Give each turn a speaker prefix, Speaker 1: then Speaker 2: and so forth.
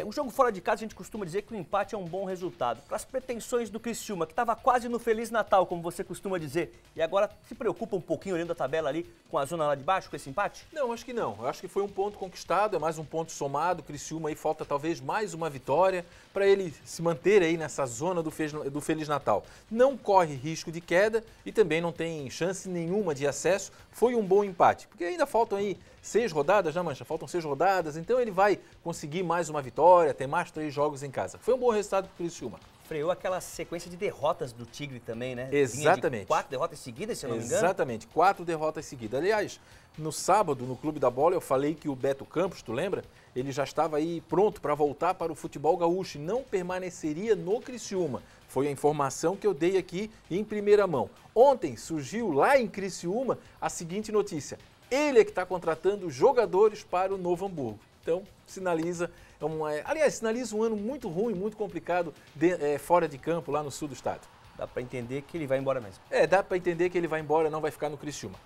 Speaker 1: um é, o jogo fora de casa, a gente costuma dizer que o empate é um bom resultado. Para as pretensões do Criciúma, que estava quase no Feliz Natal, como você costuma dizer, e agora se preocupa um pouquinho olhando a tabela ali com a zona lá de baixo, com esse empate? Não, acho que não. Eu acho que foi um ponto conquistado, é mais um ponto somado. Criciúma
Speaker 2: aí falta talvez mais uma vitória para ele se manter aí nessa zona do, fez, do Feliz Natal. Não corre risco de queda e também não tem chance nenhuma de acesso. Foi um bom empate, porque ainda faltam aí seis rodadas, né, Mancha? Faltam seis rodadas, então ele vai conseguir mais uma vitória vitória, tem mais três jogos em casa. Foi um bom resultado para o Criciúma. Freou aquela sequência de derrotas
Speaker 1: do Tigre também, né? Exatamente. De quatro derrotas seguidas, se eu não me engano.
Speaker 2: Exatamente, quatro derrotas seguidas. Aliás, no sábado, no Clube da Bola, eu falei que o Beto Campos, tu lembra? Ele já estava aí pronto para voltar para o futebol gaúcho e não permaneceria no Criciúma. Foi a informação que eu dei aqui em primeira mão. Ontem surgiu lá em Criciúma a seguinte notícia. Ele é que está contratando jogadores para o Novo Hamburgo. Então, sinaliza. É Uma, é, aliás, sinaliza um ano muito ruim, muito complicado de, é, fora de campo, lá no sul do estado. Dá para entender que ele vai embora mesmo. É, dá para entender que ele vai embora, não vai ficar no Criciúma.